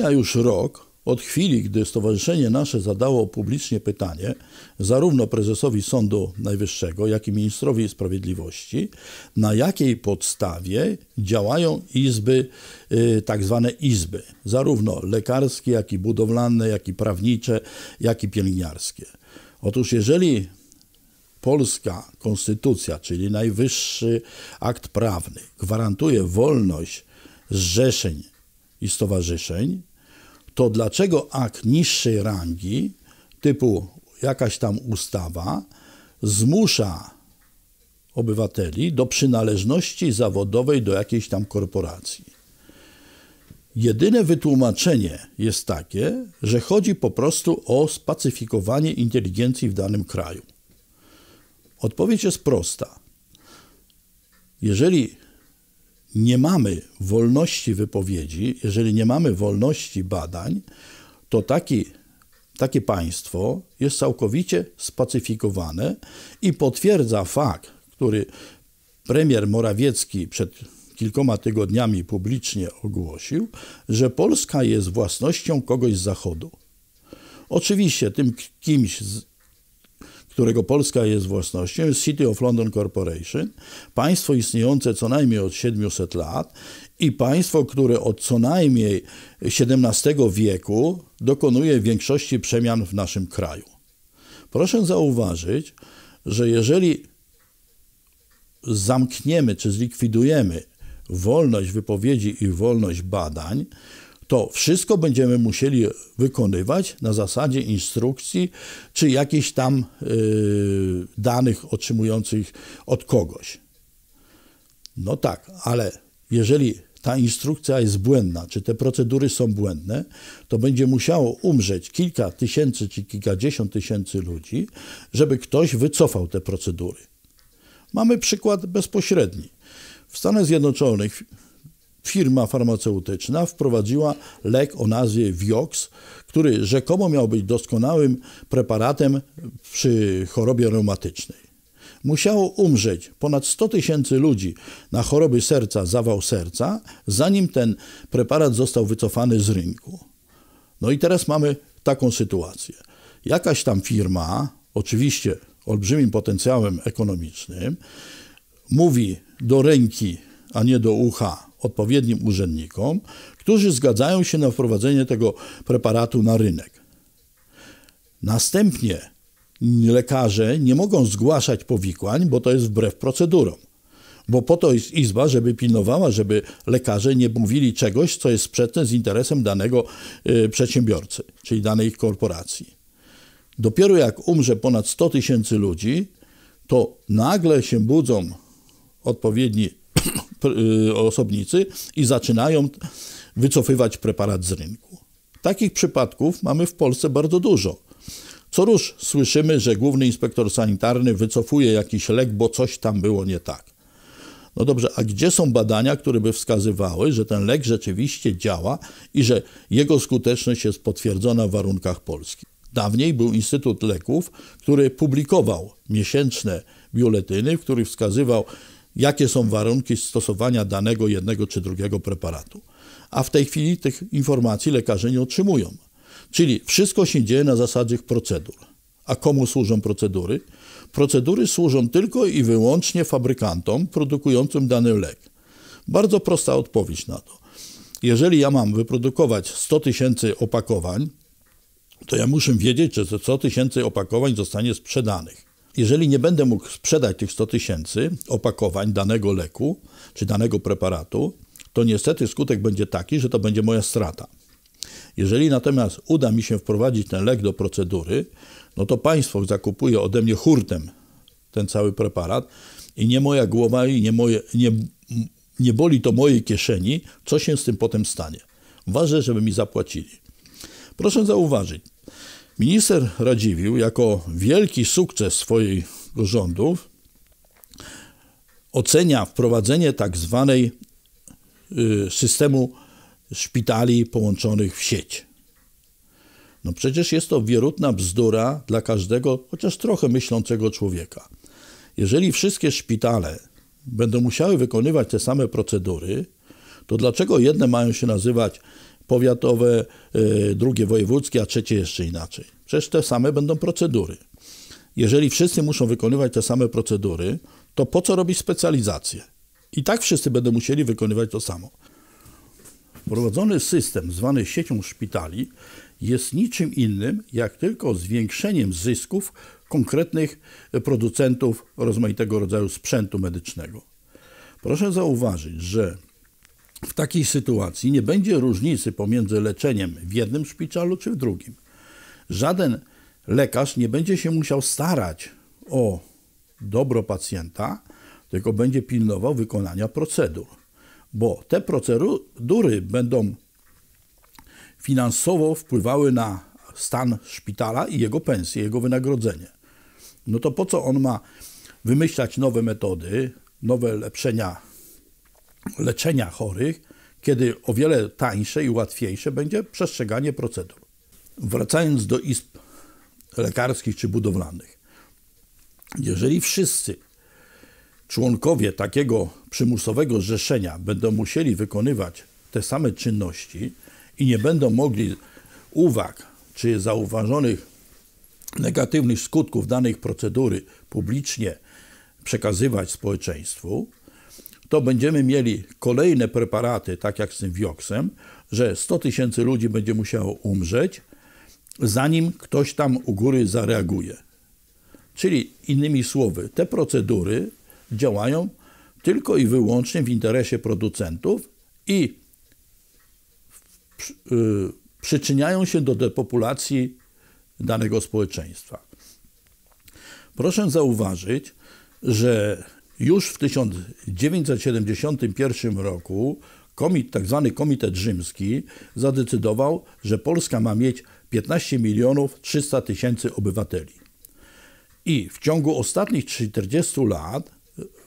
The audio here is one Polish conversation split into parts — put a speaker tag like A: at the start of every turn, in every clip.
A: Mija już rok od chwili, gdy stowarzyszenie nasze zadało publicznie pytanie zarówno prezesowi Sądu Najwyższego, jak i ministrowi sprawiedliwości, na jakiej podstawie działają izby, y, tak zwane izby, zarówno lekarskie, jak i budowlane, jak i prawnicze, jak i pielęgniarskie. Otóż jeżeli polska konstytucja, czyli najwyższy akt prawny, gwarantuje wolność zrzeszeń i stowarzyszeń, to dlaczego akt niższej rangi, typu jakaś tam ustawa, zmusza obywateli do przynależności zawodowej do jakiejś tam korporacji? Jedyne wytłumaczenie jest takie, że chodzi po prostu o spacyfikowanie inteligencji w danym kraju. Odpowiedź jest prosta. Jeżeli nie mamy wolności wypowiedzi, jeżeli nie mamy wolności badań, to taki, takie państwo jest całkowicie spacyfikowane i potwierdza fakt, który premier Morawiecki przed kilkoma tygodniami publicznie ogłosił, że Polska jest własnością kogoś z Zachodu. Oczywiście tym kimś którego Polska jest własnością, jest City of London Corporation, państwo istniejące co najmniej od 700 lat i państwo, które od co najmniej XVII wieku dokonuje większości przemian w naszym kraju. Proszę zauważyć, że jeżeli zamkniemy czy zlikwidujemy wolność wypowiedzi i wolność badań, to wszystko będziemy musieli wykonywać na zasadzie instrukcji czy jakichś tam y, danych otrzymujących od kogoś. No tak, ale jeżeli ta instrukcja jest błędna, czy te procedury są błędne, to będzie musiało umrzeć kilka tysięcy czy kilkadziesiąt tysięcy ludzi, żeby ktoś wycofał te procedury. Mamy przykład bezpośredni. W Stanach Zjednoczonych firma farmaceutyczna wprowadziła lek o nazwie Vioxx, który rzekomo miał być doskonałym preparatem przy chorobie reumatycznej. Musiało umrzeć ponad 100 tysięcy ludzi na choroby serca, zawał serca, zanim ten preparat został wycofany z rynku. No i teraz mamy taką sytuację. Jakaś tam firma, oczywiście olbrzymim potencjałem ekonomicznym, mówi do ręki a nie do ucha odpowiednim urzędnikom, którzy zgadzają się na wprowadzenie tego preparatu na rynek. Następnie lekarze nie mogą zgłaszać powikłań, bo to jest wbrew procedurom. Bo po to jest izba, żeby pilnowała, żeby lekarze nie mówili czegoś, co jest sprzeczne z interesem danego y, przedsiębiorcy, czyli danej korporacji. Dopiero jak umrze ponad 100 tysięcy ludzi, to nagle się budzą odpowiedni Y, osobnicy i zaczynają wycofywać preparat z rynku. Takich przypadków mamy w Polsce bardzo dużo. Co rusz słyszymy, że główny inspektor sanitarny wycofuje jakiś lek, bo coś tam było nie tak. No dobrze, a gdzie są badania, które by wskazywały, że ten lek rzeczywiście działa i że jego skuteczność jest potwierdzona w warunkach polskich? Dawniej był Instytut Leków, który publikował miesięczne biuletyny, w których wskazywał jakie są warunki stosowania danego jednego czy drugiego preparatu. A w tej chwili tych informacji lekarze nie otrzymują. Czyli wszystko się dzieje na zasadzie procedur. A komu służą procedury? Procedury służą tylko i wyłącznie fabrykantom produkującym dany lek. Bardzo prosta odpowiedź na to. Jeżeli ja mam wyprodukować 100 tysięcy opakowań, to ja muszę wiedzieć, że 100 tysięcy opakowań zostanie sprzedanych jeżeli nie będę mógł sprzedać tych 100 tysięcy opakowań danego leku czy danego preparatu, to niestety skutek będzie taki, że to będzie moja strata. Jeżeli natomiast uda mi się wprowadzić ten lek do procedury, no to państwo zakupuje ode mnie hurtem ten cały preparat i nie moja głowa i nie, moje, nie, nie boli to mojej kieszeni, co się z tym potem stanie. Ważne, żeby mi zapłacili. Proszę zauważyć, Minister Radziwił jako wielki sukces swoich rządów ocenia wprowadzenie tak zwanej y, systemu szpitali połączonych w sieć. No przecież jest to wierutna bzdura dla każdego, chociaż trochę myślącego człowieka. Jeżeli wszystkie szpitale będą musiały wykonywać te same procedury, to dlaczego jedne mają się nazywać powiatowe, y, drugie wojewódzkie, a trzecie jeszcze inaczej. Przecież te same będą procedury. Jeżeli wszyscy muszą wykonywać te same procedury, to po co robić specjalizację? I tak wszyscy będą musieli wykonywać to samo. Wprowadzony system zwany siecią szpitali jest niczym innym, jak tylko zwiększeniem zysków konkretnych producentów rozmaitego rodzaju sprzętu medycznego. Proszę zauważyć, że w takiej sytuacji nie będzie różnicy pomiędzy leczeniem w jednym szpitalu czy w drugim. Żaden lekarz nie będzie się musiał starać o dobro pacjenta, tylko będzie pilnował wykonania procedur, bo te procedury będą finansowo wpływały na stan szpitala i jego pensję, jego wynagrodzenie. No to po co on ma wymyślać nowe metody, nowe lepszenia leczenia chorych, kiedy o wiele tańsze i łatwiejsze będzie przestrzeganie procedur. Wracając do izb lekarskich czy budowlanych. Jeżeli wszyscy członkowie takiego przymusowego zrzeszenia będą musieli wykonywać te same czynności i nie będą mogli uwag czy zauważonych negatywnych skutków danej procedury publicznie przekazywać społeczeństwu, to będziemy mieli kolejne preparaty, tak jak z tym wioksem, że 100 tysięcy ludzi będzie musiało umrzeć, zanim ktoś tam u góry zareaguje. Czyli innymi słowy, te procedury działają tylko i wyłącznie w interesie producentów i y, przyczyniają się do depopulacji danego społeczeństwa. Proszę zauważyć, że już w 1971 roku komit, tak zwany Komitet Rzymski zadecydował, że Polska ma mieć 15 milionów 300 tysięcy obywateli. I w ciągu ostatnich 40 lat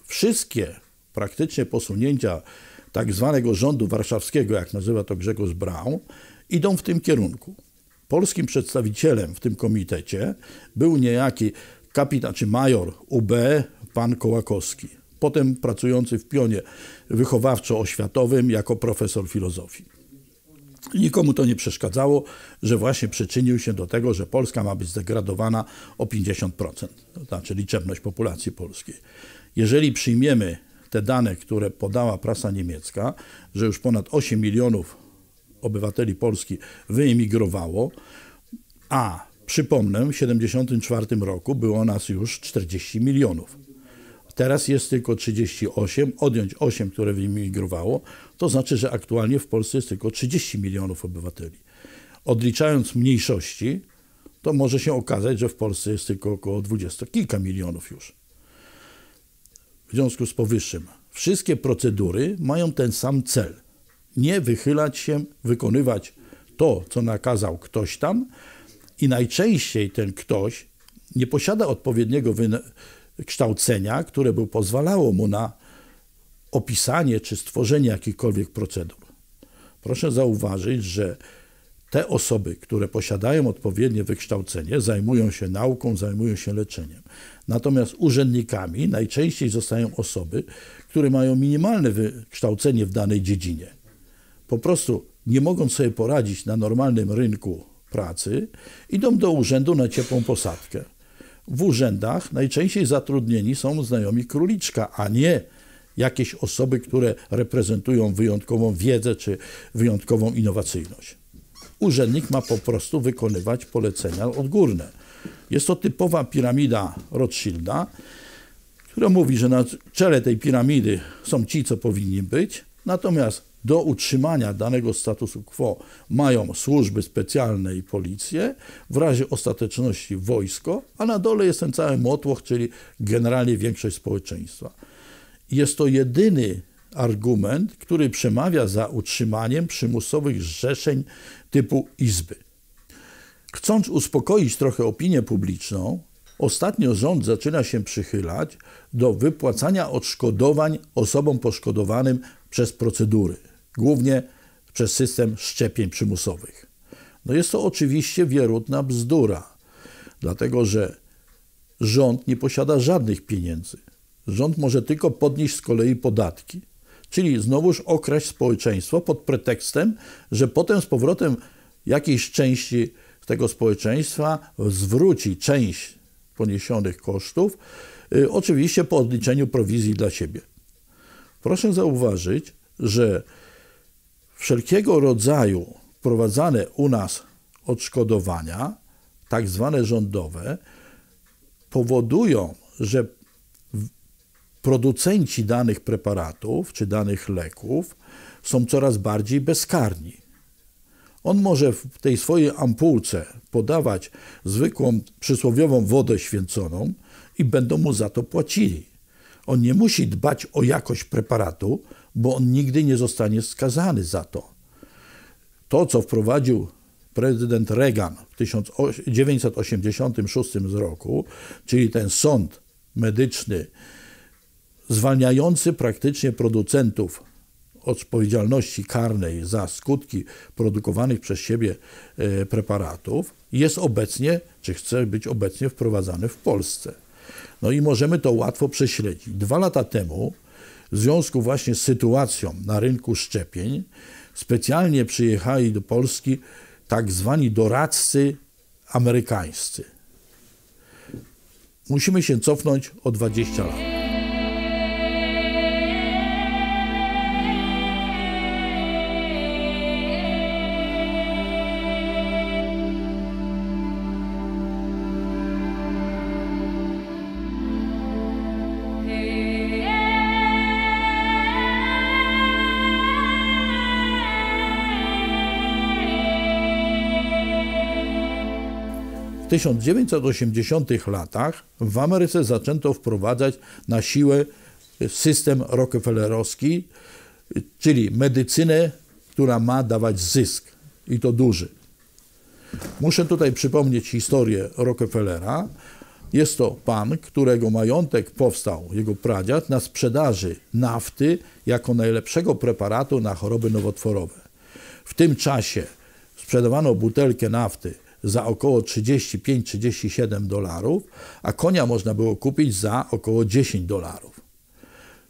A: wszystkie praktycznie posunięcia tak zwanego rządu warszawskiego, jak nazywa to Grzegorz Braun, idą w tym kierunku. Polskim przedstawicielem w tym komitecie był niejaki kapitan czy major UB pan Kołakowski, potem pracujący w pionie wychowawczo-oświatowym jako profesor filozofii. Nikomu to nie przeszkadzało, że właśnie przyczynił się do tego, że Polska ma być zdegradowana o 50%, to znaczy liczebność populacji polskiej. Jeżeli przyjmiemy te dane, które podała prasa niemiecka, że już ponad 8 milionów obywateli Polski wyemigrowało, a Przypomnę, w 1974 roku było nas już 40 milionów. Teraz jest tylko 38, odjąć 8, które wymigrowało, to znaczy, że aktualnie w Polsce jest tylko 30 milionów obywateli. Odliczając mniejszości, to może się okazać, że w Polsce jest tylko około 20 kilka milionów już. W związku z powyższym, wszystkie procedury mają ten sam cel. Nie wychylać się, wykonywać to, co nakazał ktoś tam, i najczęściej ten ktoś nie posiada odpowiedniego kształcenia, które by pozwalało mu na opisanie czy stworzenie jakichkolwiek procedur. Proszę zauważyć, że te osoby, które posiadają odpowiednie wykształcenie, zajmują się nauką, zajmują się leczeniem. Natomiast urzędnikami najczęściej zostają osoby, które mają minimalne wykształcenie w danej dziedzinie. Po prostu nie mogą sobie poradzić na normalnym rynku pracy, idą do urzędu na ciepłą posadkę. W urzędach najczęściej zatrudnieni są znajomi króliczka, a nie jakieś osoby, które reprezentują wyjątkową wiedzę czy wyjątkową innowacyjność. Urzędnik ma po prostu wykonywać polecenia odgórne. Jest to typowa piramida Rothschilda, która mówi, że na czele tej piramidy są ci, co powinni być, natomiast do utrzymania danego statusu quo mają służby specjalne i policję, w razie ostateczności wojsko, a na dole jest ten cały motłoch, czyli generalnie większość społeczeństwa. Jest to jedyny argument, który przemawia za utrzymaniem przymusowych zrzeszeń typu izby. Chcąc uspokoić trochę opinię publiczną, ostatnio rząd zaczyna się przychylać do wypłacania odszkodowań osobom poszkodowanym przez procedury głównie przez system szczepień przymusowych. No jest to oczywiście wierutna bzdura, dlatego że rząd nie posiada żadnych pieniędzy. Rząd może tylko podnieść z kolei podatki, czyli znowuż okraść społeczeństwo pod pretekstem, że potem z powrotem jakiejś części tego społeczeństwa zwróci część poniesionych kosztów, y, oczywiście po odliczeniu prowizji dla siebie. Proszę zauważyć, że wszelkiego rodzaju wprowadzane u nas odszkodowania, tak zwane rządowe, powodują, że producenci danych preparatów czy danych leków są coraz bardziej bezkarni. On może w tej swojej ampułce podawać zwykłą przysłowiową wodę święconą i będą mu za to płacili. On nie musi dbać o jakość preparatu, bo on nigdy nie zostanie skazany za to. To, co wprowadził prezydent Reagan w 1986 roku, czyli ten sąd medyczny zwalniający praktycznie producentów odpowiedzialności karnej za skutki produkowanych przez siebie e, preparatów, jest obecnie, czy chce być obecnie wprowadzany w Polsce. No i możemy to łatwo prześledzić. Dwa lata temu w związku właśnie z sytuacją na rynku szczepień specjalnie przyjechali do Polski tak zwani doradcy amerykańscy. Musimy się cofnąć o 20 lat. 1980 latach w Ameryce zaczęto wprowadzać na siłę system Rockefellerowski, czyli medycynę, która ma dawać zysk i to duży. Muszę tutaj przypomnieć historię Rockefellera. Jest to pan, którego majątek powstał, jego pradziad, na sprzedaży nafty jako najlepszego preparatu na choroby nowotworowe. W tym czasie sprzedawano butelkę nafty za około 35-37 dolarów, a konia można było kupić za około 10 dolarów.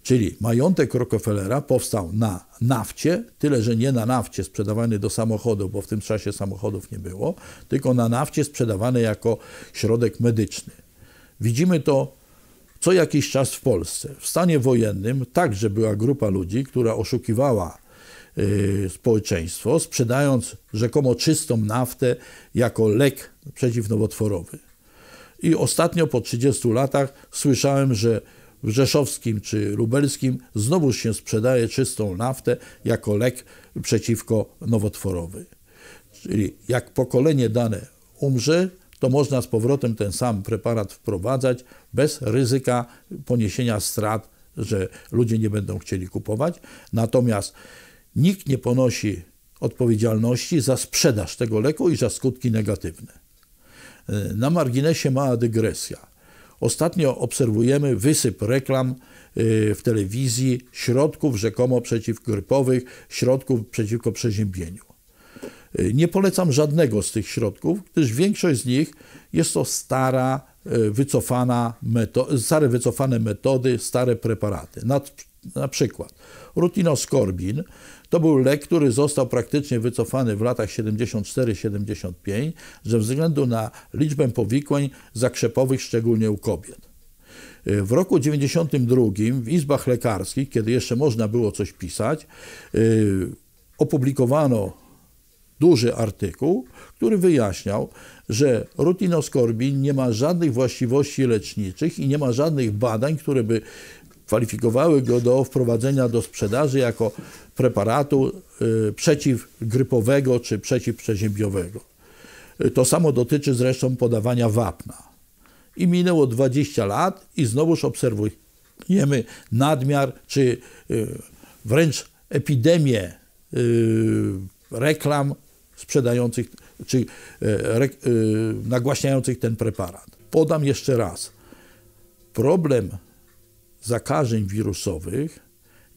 A: Czyli majątek Rockefellera powstał na nafcie, tyle że nie na nafcie sprzedawany do samochodu, bo w tym czasie samochodów nie było, tylko na nafcie sprzedawany jako środek medyczny. Widzimy to co jakiś czas w Polsce. W stanie wojennym także była grupa ludzi, która oszukiwała Y, społeczeństwo, sprzedając rzekomo czystą naftę jako lek przeciwnowotworowy. I ostatnio po 30 latach słyszałem, że w Rzeszowskim czy Lubelskim znowuż się sprzedaje czystą naftę jako lek przeciwko nowotworowy. Czyli jak pokolenie dane umrze, to można z powrotem ten sam preparat wprowadzać bez ryzyka poniesienia strat, że ludzie nie będą chcieli kupować. Natomiast Nikt nie ponosi odpowiedzialności za sprzedaż tego leku i za skutki negatywne. E, na marginesie mała dygresja. Ostatnio obserwujemy wysyp reklam e, w telewizji środków rzekomo przeciwgrypowych, środków przeciwko przeziębieniu. E, nie polecam żadnego z tych środków, gdyż większość z nich jest to stara, wycofana meto- stare wycofane metody, stare preparaty. Na, na przykład rutinoskorbin to był lek, który został praktycznie wycofany w latach 74-75 ze względu na liczbę powikłań zakrzepowych, szczególnie u kobiet. W roku 92 w izbach lekarskich, kiedy jeszcze można było coś pisać, y, opublikowano duży artykuł, który wyjaśniał, że rutinoskorbin nie ma żadnych właściwości leczniczych i nie ma żadnych badań, które by kwalifikowały go do wprowadzenia do sprzedaży jako preparatu y, przeciwgrypowego czy przeciwprzeziębiowego. Y, to samo dotyczy zresztą podawania wapna. I minęło 20 lat i znowuż obserwujemy nadmiar czy y, wręcz epidemię reklam sprzedających czy nagłaśniających ten preparat. Podam jeszcze raz. Problem zakażeń wirusowych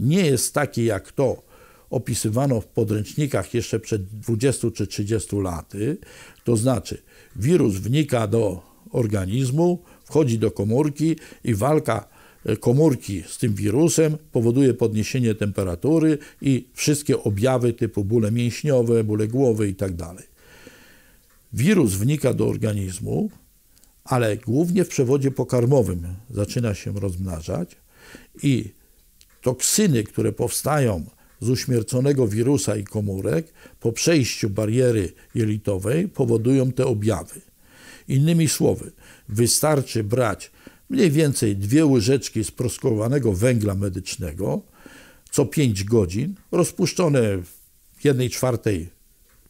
A: nie jest taki jak to, opisywano w podręcznikach jeszcze przed 20 czy 30 laty. To znaczy, wirus wnika do organizmu, wchodzi do komórki i walka e, komórki z tym wirusem powoduje podniesienie temperatury i wszystkie objawy typu bóle mięśniowe, bóle głowy itd. Tak wirus wnika do organizmu, ale głównie w przewodzie pokarmowym zaczyna się rozmnażać i toksyny, które powstają z uśmierconego wirusa i komórek po przejściu bariery jelitowej powodują te objawy. Innymi słowy, wystarczy brać mniej więcej dwie łyżeczki sproskowanego węgla medycznego co 5 godzin, rozpuszczone w jednej czwartej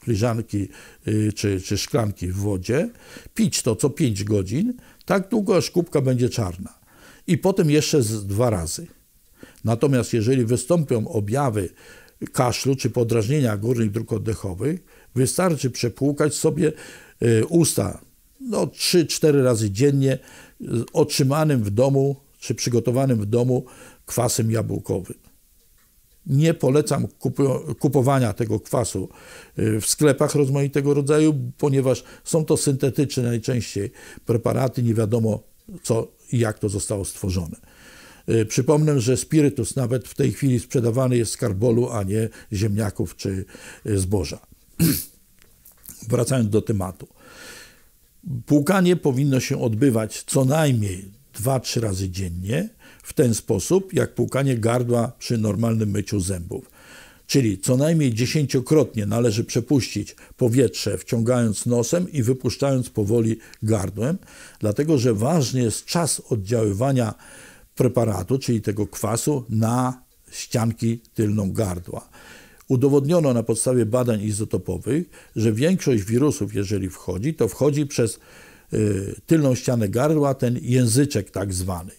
A: filiżanki y, czy, czy szklanki w wodzie, pić to co 5 godzin, tak długo aż kubka będzie czarna. I potem jeszcze z dwa razy. Natomiast jeżeli wystąpią objawy kaszlu czy podrażnienia górnych dróg oddechowych, wystarczy przepłukać sobie y, usta no, 3-4 razy dziennie otrzymanym w domu czy przygotowanym w domu kwasem jabłkowym. Nie polecam kupowania tego kwasu y, w sklepach rozmaitego rodzaju, ponieważ są to syntetyczne najczęściej preparaty, nie wiadomo co i jak to zostało stworzone. Y, przypomnę, że spirytus nawet w tej chwili sprzedawany jest z karbolu, a nie ziemniaków czy y, zboża. Wracając do tematu. Płukanie powinno się odbywać co najmniej 2-3 razy dziennie, w ten sposób jak płukanie gardła przy normalnym myciu zębów. Czyli co najmniej dziesięciokrotnie należy przepuścić powietrze, wciągając nosem i wypuszczając powoli gardłem, dlatego że ważny jest czas oddziaływania preparatu, czyli tego kwasu, na ścianki tylną gardła. Udowodniono na podstawie badań izotopowych, że większość wirusów, jeżeli wchodzi, to wchodzi przez y, tylną ścianę gardła, ten języczek tak zwany.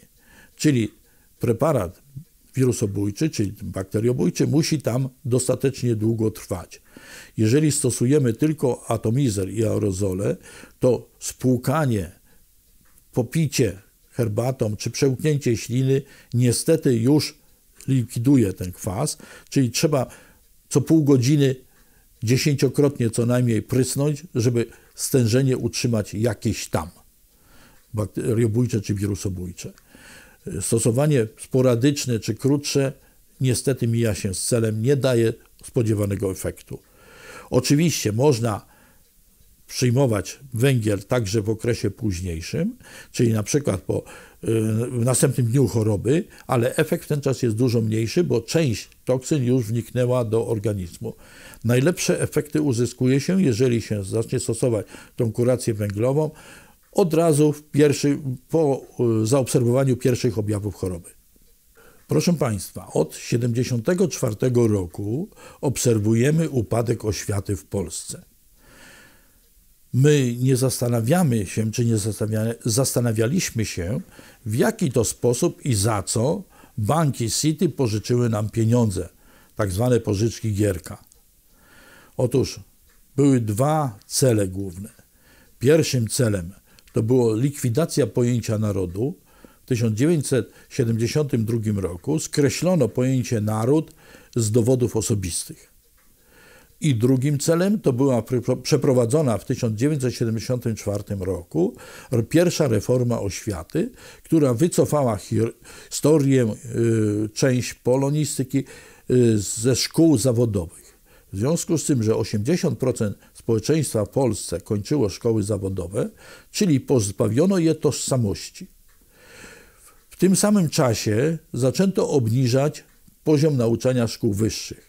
A: Czyli preparat wirusobójczy, czyli bakteriobójczy, musi tam dostatecznie długo trwać. Jeżeli stosujemy tylko atomizer i aerozole, to spłukanie, popicie herbatą czy przełknięcie śliny niestety już likwiduje ten kwas, czyli trzeba co pół godziny dziesięciokrotnie co najmniej prysnąć, żeby stężenie utrzymać jakieś tam, bakteriobójcze czy wirusobójcze. Stosowanie sporadyczne czy krótsze niestety mija się z celem, nie daje spodziewanego efektu. Oczywiście można przyjmować węgiel także w okresie późniejszym, czyli na przykład po, y, w następnym dniu choroby, ale efekt w ten czas jest dużo mniejszy, bo część toksyn już wniknęła do organizmu. Najlepsze efekty uzyskuje się, jeżeli się zacznie stosować tą kurację węglową od razu pierwszy, po y, zaobserwowaniu pierwszych objawów choroby. Proszę Państwa, od 1974 roku obserwujemy upadek oświaty w Polsce. My nie zastanawiamy się, czy nie zastanawialiśmy się, w jaki to sposób i za co banki City pożyczyły nam pieniądze, tak zwane pożyczki Gierka. Otóż były dwa cele główne. Pierwszym celem to było likwidacja pojęcia narodu. W 1972 roku skreślono pojęcie naród z dowodów osobistych. I drugim celem to była przeprowadzona w 1974 roku pierwsza reforma oświaty, która wycofała historię, y, część polonistyki y, ze szkół zawodowych. W związku z tym, że 80% społeczeństwa w Polsce kończyło szkoły zawodowe, czyli pozbawiono je tożsamości. W tym samym czasie zaczęto obniżać poziom nauczania szkół wyższych.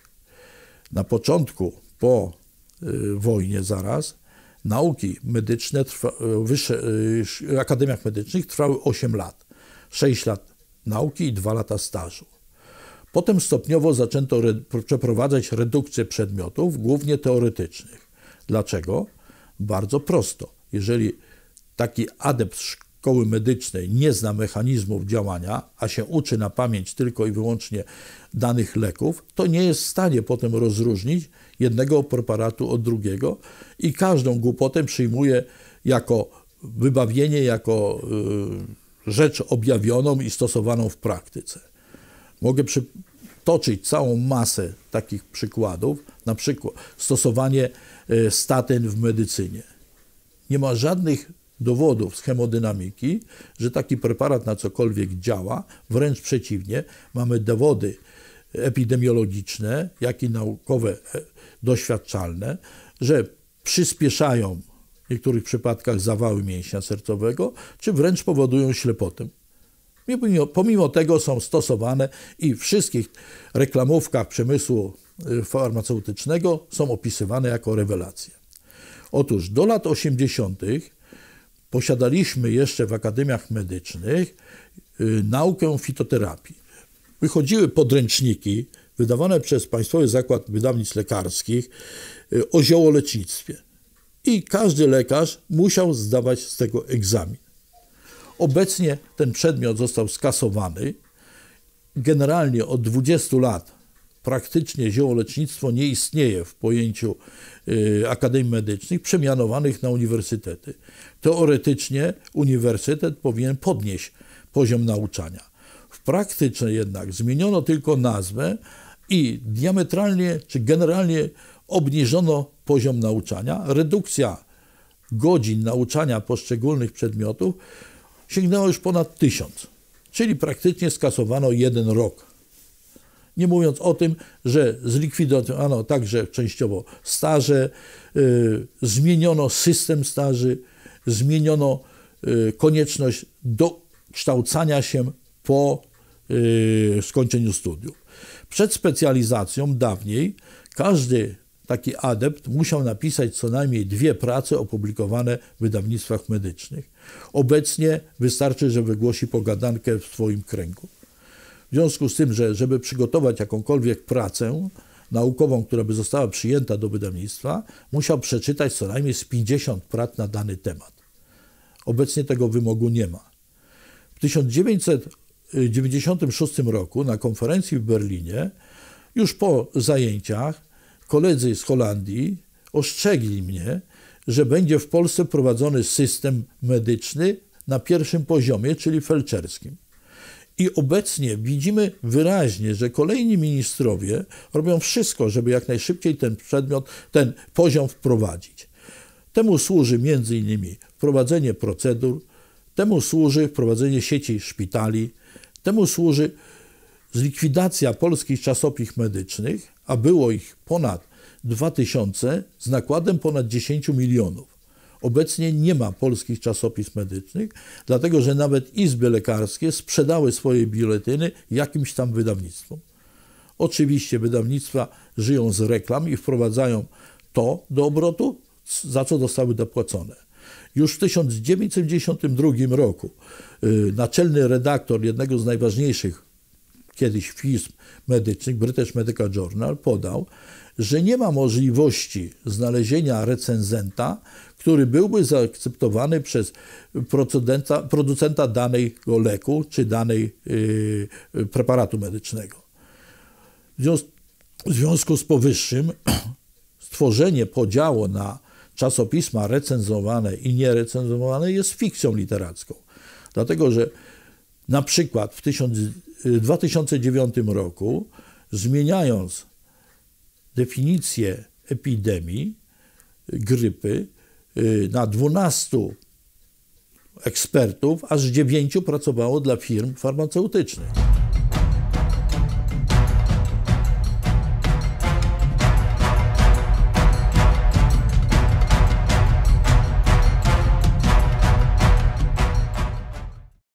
A: Na początku, po y, wojnie zaraz, nauki medyczne, trwa, y, wyższe, y, akademiach medycznych trwały 8 lat. 6 lat nauki i 2 lata stażu. Potem stopniowo zaczęto re, przeprowadzać redukcję przedmiotów, głównie teoretycznych. Dlaczego? Bardzo prosto. Jeżeli taki adept szkoły, szkoły medycznej nie zna mechanizmów działania, a się uczy na pamięć tylko i wyłącznie danych leków, to nie jest w stanie potem rozróżnić jednego preparatu od drugiego i każdą głupotę przyjmuje jako wybawienie, jako y, rzecz objawioną i stosowaną w praktyce. Mogę przytoczyć całą masę takich przykładów, na przykład stosowanie y, statyn w medycynie. Nie ma żadnych dowodów z hemodynamiki, że taki preparat na cokolwiek działa. Wręcz przeciwnie, mamy dowody epidemiologiczne, jak i naukowe, e, doświadczalne, że przyspieszają w niektórych przypadkach zawały mięśnia sercowego, czy wręcz powodują ślepotę. Pomimo, pomimo tego są stosowane i w wszystkich reklamówkach przemysłu e, farmaceutycznego są opisywane jako rewelacje. Otóż do lat 80 posiadaliśmy jeszcze w akademiach medycznych y, naukę fitoterapii. Wychodziły podręczniki wydawane przez Państwowy Zakład Wydawnictw Lekarskich y, o ziołolecznictwie. I każdy lekarz musiał zdawać z tego egzamin. Obecnie ten przedmiot został skasowany. Generalnie od 20 lat praktycznie ziołolecznictwo nie istnieje w pojęciu y, akademii medycznych, przemianowanych na uniwersytety. Teoretycznie uniwersytet powinien podnieść poziom nauczania. W praktyce jednak zmieniono tylko nazwę i diametralnie czy generalnie obniżono poziom nauczania. Redukcja godzin nauczania poszczególnych przedmiotów sięgnęła już ponad tysiąc, czyli praktycznie skasowano jeden rok nie mówiąc o tym, że zlikwidowano także częściowo staże, y, zmieniono system staży, zmieniono y, konieczność dokształcania się po y, skończeniu studiów. Przed specjalizacją dawniej każdy taki adept musiał napisać co najmniej dwie prace opublikowane w wydawnictwach medycznych. Obecnie wystarczy, że wygłosi pogadankę w swoim kręgu. W związku z tym, że żeby przygotować jakąkolwiek pracę naukową, która by została przyjęta do wydawnictwa, musiał przeczytać co najmniej z 50 prac na dany temat. Obecnie tego wymogu nie ma. W 1996 roku na konferencji w Berlinie, już po zajęciach, koledzy z Holandii ostrzegli mnie, że będzie w Polsce prowadzony system medyczny na pierwszym poziomie, czyli felczerskim. I obecnie widzimy wyraźnie, że kolejni ministrowie robią wszystko, żeby jak najszybciej ten przedmiot, ten poziom wprowadzić. Temu służy m.in. wprowadzenie procedur, temu służy wprowadzenie sieci szpitali, temu służy zlikwidacja polskich czasopism medycznych, a było ich ponad 2000 z nakładem ponad 10 milionów. Obecnie nie ma polskich czasopism medycznych, dlatego że nawet izby lekarskie sprzedały swoje biuletyny jakimś tam wydawnictwom. Oczywiście wydawnictwa żyją z reklam i wprowadzają to do obrotu, za co zostały dopłacone. Już w 1992 roku yy, naczelny redaktor jednego z najważniejszych kiedyś pism medycznych, British Medical Journal, podał, że nie ma możliwości znalezienia recenzenta, który byłby zaakceptowany przez producenta, producenta danego leku czy danej y, preparatu medycznego. W związku z powyższym stworzenie podziału na czasopisma recenzowane i nierecenzowane jest fikcją literacką. Dlatego, że na przykład w 2009 y, roku, zmieniając definicję epidemii grypy, Y, na 12 ekspertów, aż 9 pracowało dla firm farmaceutycznych.